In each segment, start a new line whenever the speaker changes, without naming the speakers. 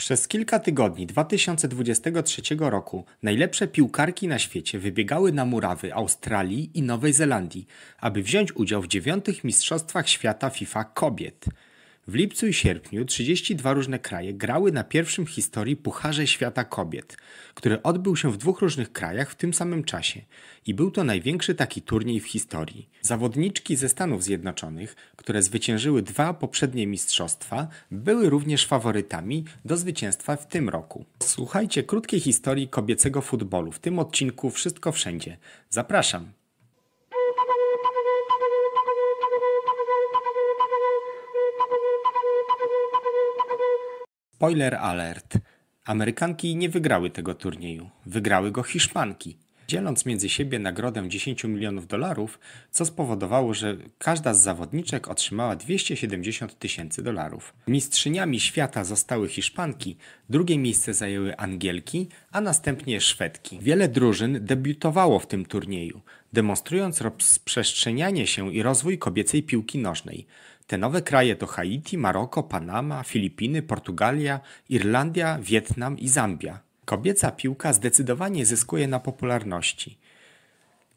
Przez kilka tygodni 2023 roku najlepsze piłkarki na świecie wybiegały na murawy Australii i Nowej Zelandii, aby wziąć udział w dziewiątych Mistrzostwach Świata FIFA Kobiet – w lipcu i sierpniu 32 różne kraje grały na pierwszym historii Pucharze Świata Kobiet, który odbył się w dwóch różnych krajach w tym samym czasie i był to największy taki turniej w historii. Zawodniczki ze Stanów Zjednoczonych, które zwyciężyły dwa poprzednie mistrzostwa, były również faworytami do zwycięstwa w tym roku. Słuchajcie krótkiej historii kobiecego futbolu w tym odcinku Wszystko Wszędzie. Zapraszam! Spoiler alert. Amerykanki nie wygrały tego turnieju, wygrały go Hiszpanki, dzieląc między siebie nagrodę 10 milionów dolarów, co spowodowało, że każda z zawodniczek otrzymała 270 tysięcy dolarów. Mistrzyniami świata zostały Hiszpanki, drugie miejsce zajęły Angielki, a następnie Szwedki. Wiele drużyn debiutowało w tym turnieju, demonstrując rozprzestrzenianie się i rozwój kobiecej piłki nożnej. Te nowe kraje to Haiti, Maroko, Panama, Filipiny, Portugalia, Irlandia, Wietnam i Zambia. Kobieca piłka zdecydowanie zyskuje na popularności.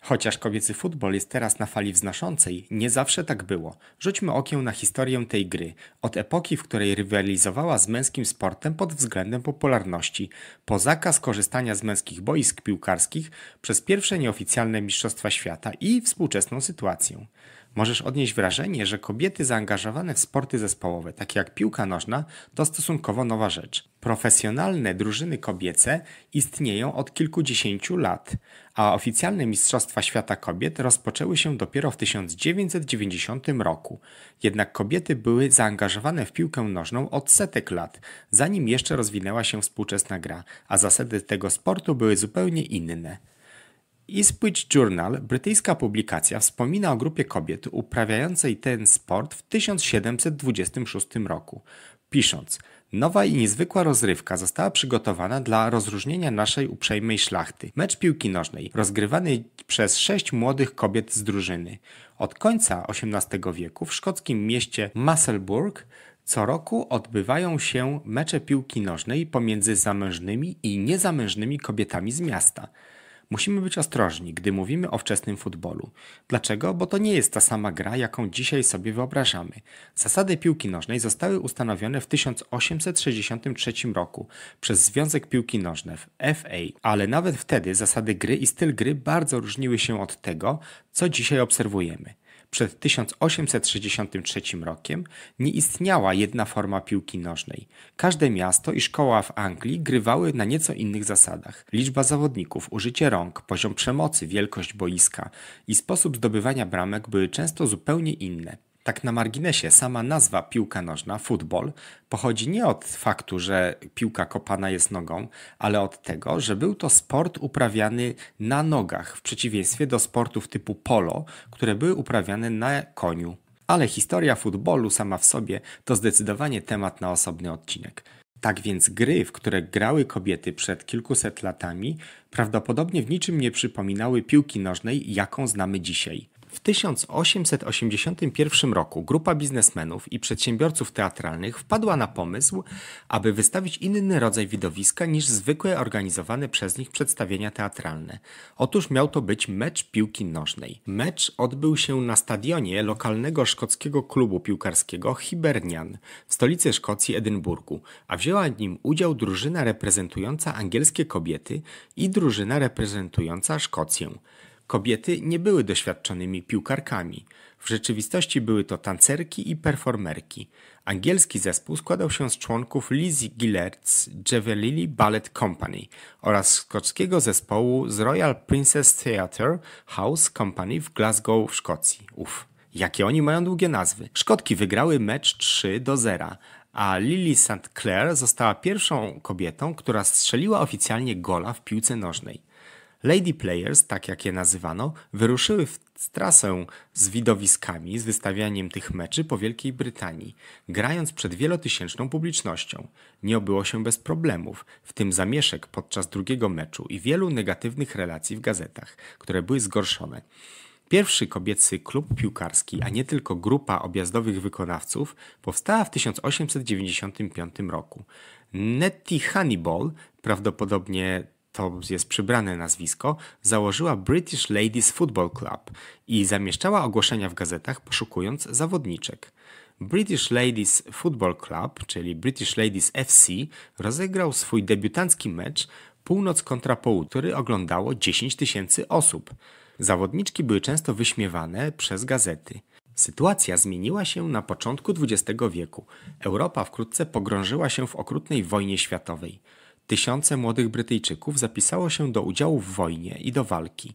Chociaż kobiecy futbol jest teraz na fali wznoszącej, nie zawsze tak było. Rzućmy okiem na historię tej gry, od epoki, w której rywalizowała z męskim sportem pod względem popularności, po zakaz korzystania z męskich boisk piłkarskich przez pierwsze nieoficjalne Mistrzostwa Świata i współczesną sytuację możesz odnieść wrażenie, że kobiety zaangażowane w sporty zespołowe, takie jak piłka nożna, to stosunkowo nowa rzecz. Profesjonalne drużyny kobiece istnieją od kilkudziesięciu lat, a oficjalne Mistrzostwa Świata Kobiet rozpoczęły się dopiero w 1990 roku. Jednak kobiety były zaangażowane w piłkę nożną od setek lat, zanim jeszcze rozwinęła się współczesna gra, a zasady tego sportu były zupełnie inne. Ipswich Journal, brytyjska publikacja, wspomina o grupie kobiet uprawiającej ten sport w 1726 roku, pisząc Nowa i niezwykła rozrywka została przygotowana dla rozróżnienia naszej uprzejmej szlachty. Mecz piłki nożnej, rozgrywany przez sześć młodych kobiet z drużyny. Od końca XVIII wieku w szkockim mieście Musselburgh co roku odbywają się mecze piłki nożnej pomiędzy zamężnymi i niezamężnymi kobietami z miasta. Musimy być ostrożni, gdy mówimy o wczesnym futbolu. Dlaczego? Bo to nie jest ta sama gra, jaką dzisiaj sobie wyobrażamy. Zasady piłki nożnej zostały ustanowione w 1863 roku przez Związek Piłki Nożnej FA, ale nawet wtedy zasady gry i styl gry bardzo różniły się od tego, co dzisiaj obserwujemy. Przed 1863 rokiem nie istniała jedna forma piłki nożnej. Każde miasto i szkoła w Anglii grywały na nieco innych zasadach. Liczba zawodników, użycie rąk, poziom przemocy, wielkość boiska i sposób zdobywania bramek były często zupełnie inne. Tak na marginesie, sama nazwa piłka nożna, futbol, pochodzi nie od faktu, że piłka kopana jest nogą, ale od tego, że był to sport uprawiany na nogach, w przeciwieństwie do sportów typu polo, które były uprawiane na koniu. Ale historia futbolu sama w sobie to zdecydowanie temat na osobny odcinek. Tak więc gry, w które grały kobiety przed kilkuset latami, prawdopodobnie w niczym nie przypominały piłki nożnej, jaką znamy dzisiaj. W 1881 roku grupa biznesmenów i przedsiębiorców teatralnych wpadła na pomysł, aby wystawić inny rodzaj widowiska niż zwykłe organizowane przez nich przedstawienia teatralne. Otóż miał to być mecz piłki nożnej. Mecz odbył się na stadionie lokalnego szkockiego klubu piłkarskiego Hibernian w stolicy Szkocji Edynburgu, a wzięła w nim udział drużyna reprezentująca angielskie kobiety i drużyna reprezentująca Szkocję. Kobiety nie były doświadczonymi piłkarkami. W rzeczywistości były to tancerki i performerki. Angielski zespół składał się z członków Lizzie Gillert's Javelili Ballet Company oraz szkockiego zespołu z Royal Princess Theatre House Company w Glasgow w Szkocji. Uf, jakie oni mają długie nazwy. Szkotki wygrały mecz 3 do 0 a Lily St. Clair została pierwszą kobietą, która strzeliła oficjalnie gola w piłce nożnej. Lady Players, tak jak je nazywano, wyruszyły w trasę z widowiskami, z wystawianiem tych meczy po Wielkiej Brytanii, grając przed wielotysięczną publicznością. Nie obyło się bez problemów, w tym zamieszek podczas drugiego meczu i wielu negatywnych relacji w gazetach, które były zgorszone. Pierwszy kobiecy klub piłkarski, a nie tylko grupa objazdowych wykonawców, powstała w 1895 roku. Nettie Hannibal, prawdopodobnie to jest przybrane nazwisko, założyła British Ladies Football Club i zamieszczała ogłoszenia w gazetach poszukując zawodniczek. British Ladies Football Club, czyli British Ladies FC, rozegrał swój debiutancki mecz północ kontra południe, który oglądało 10 tysięcy osób. Zawodniczki były często wyśmiewane przez gazety. Sytuacja zmieniła się na początku XX wieku. Europa wkrótce pogrążyła się w okrutnej wojnie światowej. Tysiące młodych Brytyjczyków zapisało się do udziału w wojnie i do walki.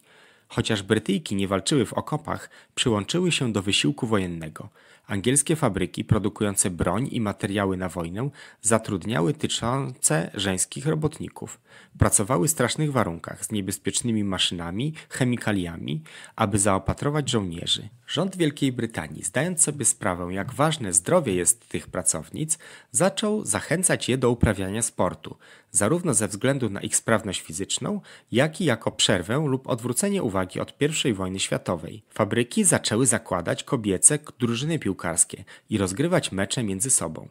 Chociaż Brytyjki nie walczyły w okopach, przyłączyły się do wysiłku wojennego. Angielskie fabryki produkujące broń i materiały na wojnę zatrudniały tysiące żeńskich robotników. Pracowały w strasznych warunkach z niebezpiecznymi maszynami, chemikaliami, aby zaopatrować żołnierzy. Rząd Wielkiej Brytanii, zdając sobie sprawę, jak ważne zdrowie jest tych pracownic, zaczął zachęcać je do uprawiania sportu zarówno ze względu na ich sprawność fizyczną, jak i jako przerwę lub odwrócenie uwagi od I wojny światowej. Fabryki zaczęły zakładać kobiece drużyny piłkarskie i rozgrywać mecze między sobą.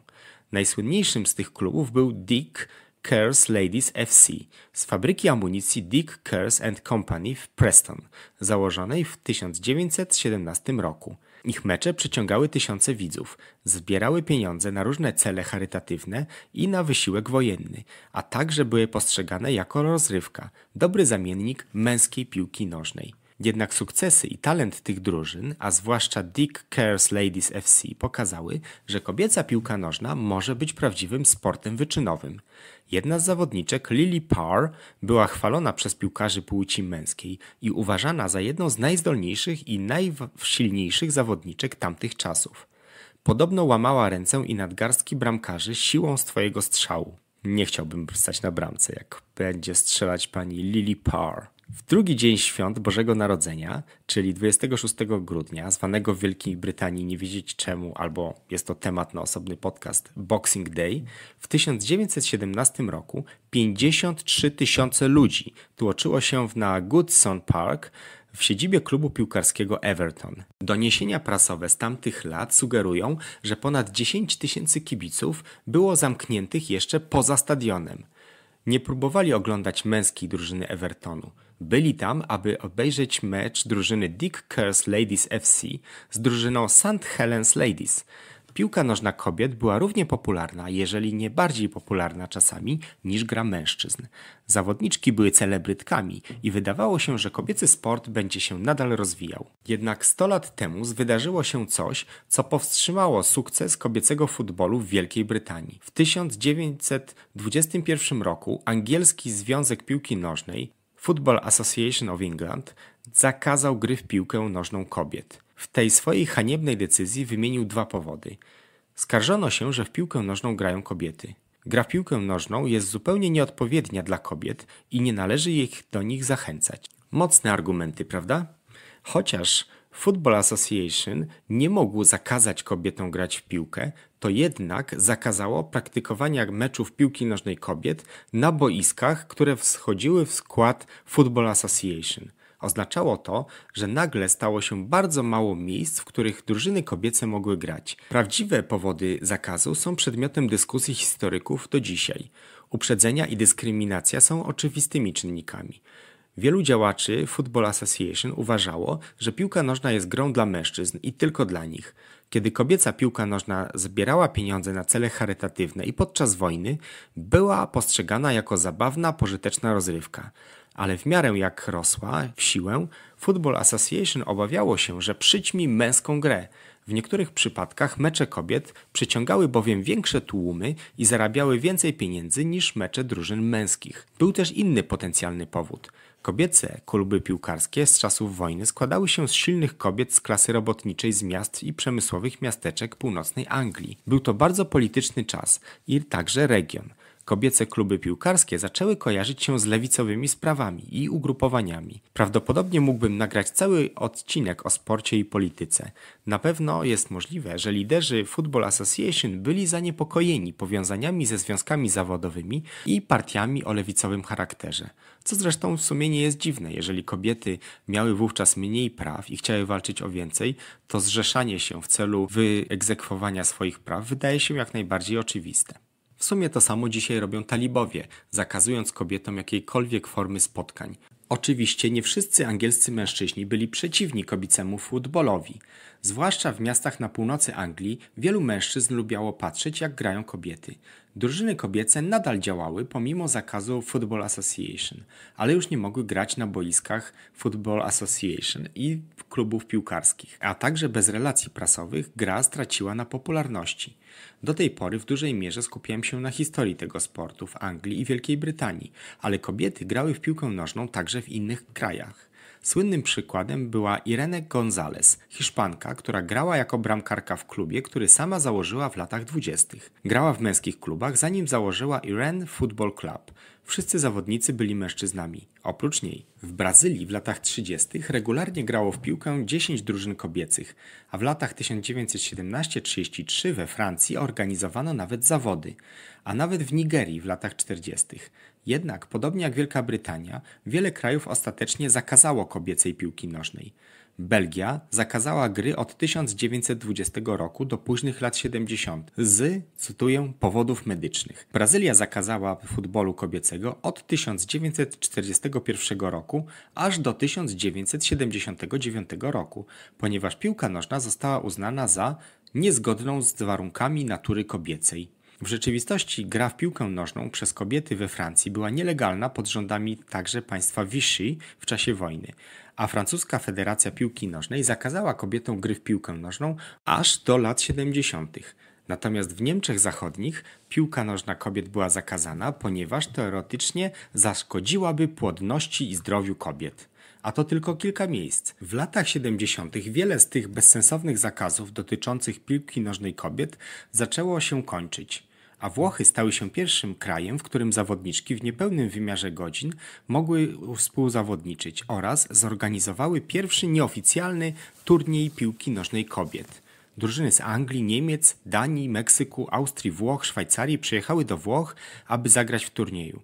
Najsłynniejszym z tych klubów był Dick Kerrs Ladies FC z fabryki amunicji Dick Kerrs and Company w Preston, założonej w 1917 roku. Ich mecze przyciągały tysiące widzów, zbierały pieniądze na różne cele charytatywne i na wysiłek wojenny, a także były postrzegane jako rozrywka, dobry zamiennik męskiej piłki nożnej. Jednak sukcesy i talent tych drużyn, a zwłaszcza Dick Kerr's Ladies FC, pokazały, że kobieca piłka nożna może być prawdziwym sportem wyczynowym. Jedna z zawodniczek, Lily Parr, była chwalona przez piłkarzy płci męskiej i uważana za jedną z najzdolniejszych i najsilniejszych zawodniczek tamtych czasów. Podobno łamała ręce i nadgarstki bramkarzy siłą swojego strzału. Nie chciałbym stać na bramce, jak będzie strzelać pani Lily Parr. W drugi dzień świąt Bożego Narodzenia, czyli 26 grudnia, zwanego w Wielkiej Brytanii nie wiedzieć czemu, albo jest to temat na osobny podcast Boxing Day, w 1917 roku 53 tysiące ludzi tłoczyło się na Goodson Park w siedzibie klubu piłkarskiego Everton. Doniesienia prasowe z tamtych lat sugerują, że ponad 10 tysięcy kibiców było zamkniętych jeszcze poza stadionem. Nie próbowali oglądać męskiej drużyny Evertonu. Byli tam, aby obejrzeć mecz drużyny Dick Kerr's Ladies FC z drużyną St. Helens Ladies – piłka nożna kobiet była równie popularna, jeżeli nie bardziej popularna czasami, niż gra mężczyzn. Zawodniczki były celebrytkami i wydawało się, że kobiecy sport będzie się nadal rozwijał. Jednak 100 lat temu wydarzyło się coś, co powstrzymało sukces kobiecego futbolu w Wielkiej Brytanii. W 1921 roku angielski Związek Piłki Nożnej Football Association of England zakazał gry w piłkę nożną kobiet. W tej swojej haniebnej decyzji wymienił dwa powody. Skarżono się, że w piłkę nożną grają kobiety. Gra w piłkę nożną jest zupełnie nieodpowiednia dla kobiet i nie należy ich do nich zachęcać. Mocne argumenty, prawda? Chociaż Football Association nie mogło zakazać kobietom grać w piłkę, to jednak zakazało praktykowania meczów piłki nożnej kobiet na boiskach, które wschodziły w skład Football Association. Oznaczało to, że nagle stało się bardzo mało miejsc, w których drużyny kobiece mogły grać. Prawdziwe powody zakazu są przedmiotem dyskusji historyków do dzisiaj. Uprzedzenia i dyskryminacja są oczywistymi czynnikami. Wielu działaczy Football Association uważało, że piłka nożna jest grą dla mężczyzn i tylko dla nich. Kiedy kobieca piłka nożna zbierała pieniądze na cele charytatywne i podczas wojny, była postrzegana jako zabawna, pożyteczna rozrywka. Ale w miarę jak rosła w siłę, Football Association obawiało się, że przyćmi męską grę. W niektórych przypadkach mecze kobiet przyciągały bowiem większe tłumy i zarabiały więcej pieniędzy niż mecze drużyn męskich. Był też inny potencjalny powód – Kobiece kluby piłkarskie z czasów wojny składały się z silnych kobiet z klasy robotniczej z miast i przemysłowych miasteczek północnej Anglii. Był to bardzo polityczny czas i także region – Kobiece kluby piłkarskie zaczęły kojarzyć się z lewicowymi sprawami i ugrupowaniami. Prawdopodobnie mógłbym nagrać cały odcinek o sporcie i polityce. Na pewno jest możliwe, że liderzy Football Association byli zaniepokojeni powiązaniami ze związkami zawodowymi i partiami o lewicowym charakterze. Co zresztą w sumie nie jest dziwne, jeżeli kobiety miały wówczas mniej praw i chciały walczyć o więcej, to zrzeszanie się w celu wyegzekwowania swoich praw wydaje się jak najbardziej oczywiste sumie to samo dzisiaj robią talibowie, zakazując kobietom jakiejkolwiek formy spotkań. Oczywiście nie wszyscy angielscy mężczyźni byli przeciwni kobiecemu futbolowi. Zwłaszcza w miastach na północy Anglii wielu mężczyzn lubiało patrzeć, jak grają kobiety. Drużyny kobiece nadal działały pomimo zakazu Football Association, ale już nie mogły grać na boiskach Football Association i klubów piłkarskich, a także bez relacji prasowych gra straciła na popularności. Do tej pory w dużej mierze skupiałem się na historii tego sportu w Anglii i Wielkiej Brytanii, ale kobiety grały w piłkę nożną także w innych krajach. Słynnym przykładem była Irene González, Hiszpanka, która grała jako bramkarka w klubie, który sama założyła w latach dwudziestych. Grała w męskich klubach, zanim założyła Irene Football Club – Wszyscy zawodnicy byli mężczyznami, oprócz niej. W Brazylii w latach 30. regularnie grało w piłkę 10 drużyn kobiecych, a w latach 1917-33 we Francji organizowano nawet zawody, a nawet w Nigerii w latach 40. Jednak, podobnie jak Wielka Brytania, wiele krajów ostatecznie zakazało kobiecej piłki nożnej. Belgia zakazała gry od 1920 roku do późnych lat 70 z, cytuję, powodów medycznych. Brazylia zakazała futbolu kobiecego od 1941 roku aż do 1979 roku, ponieważ piłka nożna została uznana za niezgodną z warunkami natury kobiecej. W rzeczywistości gra w piłkę nożną przez kobiety we Francji była nielegalna pod rządami także państwa Vichy w czasie wojny a francuska Federacja Piłki Nożnej zakazała kobietom gry w piłkę nożną aż do lat 70. Natomiast w Niemczech Zachodnich piłka nożna kobiet była zakazana, ponieważ teoretycznie zaszkodziłaby płodności i zdrowiu kobiet a to tylko kilka miejsc. W latach 70. wiele z tych bezsensownych zakazów dotyczących piłki nożnej kobiet zaczęło się kończyć a Włochy stały się pierwszym krajem, w którym zawodniczki w niepełnym wymiarze godzin mogły współzawodniczyć oraz zorganizowały pierwszy nieoficjalny turniej piłki nożnej kobiet. Drużyny z Anglii, Niemiec, Danii, Meksyku, Austrii, Włoch, Szwajcarii przyjechały do Włoch, aby zagrać w turnieju.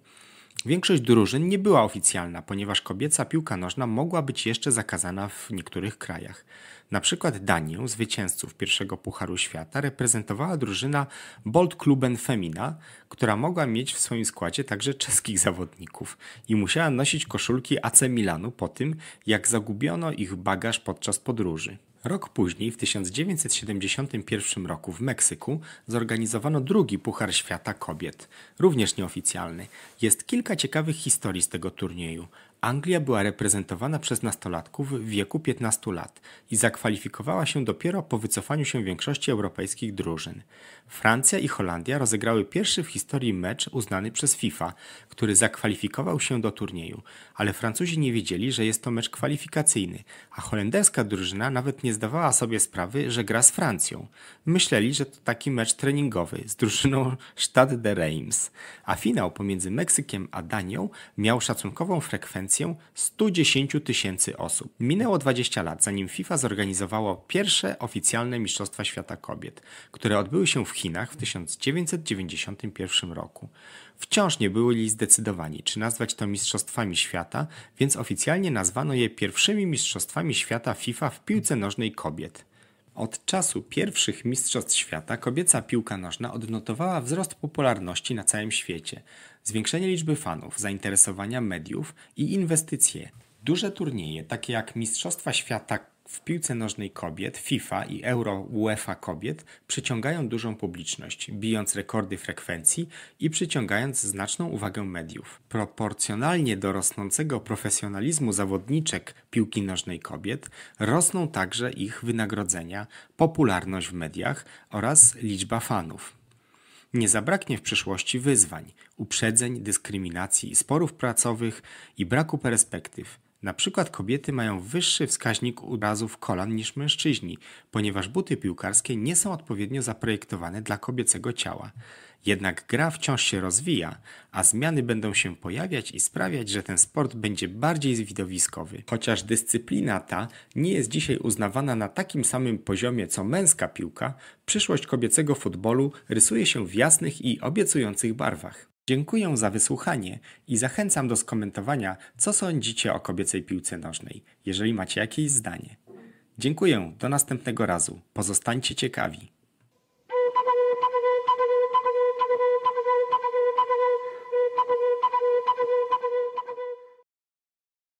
Większość drużyn nie była oficjalna, ponieważ kobieca piłka nożna mogła być jeszcze zakazana w niektórych krajach. Na przykład Danię, zwycięzców pierwszego Pucharu Świata, reprezentowała drużyna Bolt Kluben Femina, która mogła mieć w swoim składzie także czeskich zawodników i musiała nosić koszulki AC Milanu po tym, jak zagubiono ich bagaż podczas podróży. Rok później, w 1971 roku w Meksyku, zorganizowano drugi Puchar Świata Kobiet, również nieoficjalny. Jest kilka ciekawych historii z tego turnieju, Anglia była reprezentowana przez nastolatków w wieku 15 lat i zakwalifikowała się dopiero po wycofaniu się większości europejskich drużyn. Francja i Holandia rozegrały pierwszy w historii mecz uznany przez FIFA, który zakwalifikował się do turnieju, ale Francuzi nie wiedzieli, że jest to mecz kwalifikacyjny, a holenderska drużyna nawet nie zdawała sobie sprawy, że gra z Francją. Myśleli, że to taki mecz treningowy z drużyną Stade de Reims, a finał pomiędzy Meksykiem a Danią miał szacunkową frekwencję 110 tysięcy osób. Minęło 20 lat, zanim FIFA zorganizowało pierwsze oficjalne Mistrzostwa Świata Kobiet, które odbyły się w Chinach w 1991 roku. Wciąż nie byli zdecydowani, czy nazwać to Mistrzostwami Świata, więc oficjalnie nazwano je pierwszymi Mistrzostwami Świata FIFA w piłce nożnej kobiet. Od czasu pierwszych Mistrzostw Świata kobieca piłka nożna odnotowała wzrost popularności na całym świecie, zwiększenie liczby fanów, zainteresowania mediów i inwestycje. Duże turnieje, takie jak Mistrzostwa Świata w piłce nożnej kobiet FIFA i Euro UEFA kobiet przyciągają dużą publiczność, bijąc rekordy frekwencji i przyciągając znaczną uwagę mediów. Proporcjonalnie do rosnącego profesjonalizmu zawodniczek piłki nożnej kobiet rosną także ich wynagrodzenia, popularność w mediach oraz liczba fanów. Nie zabraknie w przyszłości wyzwań, uprzedzeń, dyskryminacji, sporów pracowych i braku perspektyw, na przykład kobiety mają wyższy wskaźnik urazów kolan niż mężczyźni, ponieważ buty piłkarskie nie są odpowiednio zaprojektowane dla kobiecego ciała. Jednak gra wciąż się rozwija, a zmiany będą się pojawiać i sprawiać, że ten sport będzie bardziej widowiskowy. Chociaż dyscyplina ta nie jest dzisiaj uznawana na takim samym poziomie co męska piłka, przyszłość kobiecego futbolu rysuje się w jasnych i obiecujących barwach. Dziękuję za wysłuchanie i zachęcam do skomentowania, co sądzicie o kobiecej piłce nożnej, jeżeli macie jakieś zdanie. Dziękuję, do następnego razu. Pozostańcie ciekawi.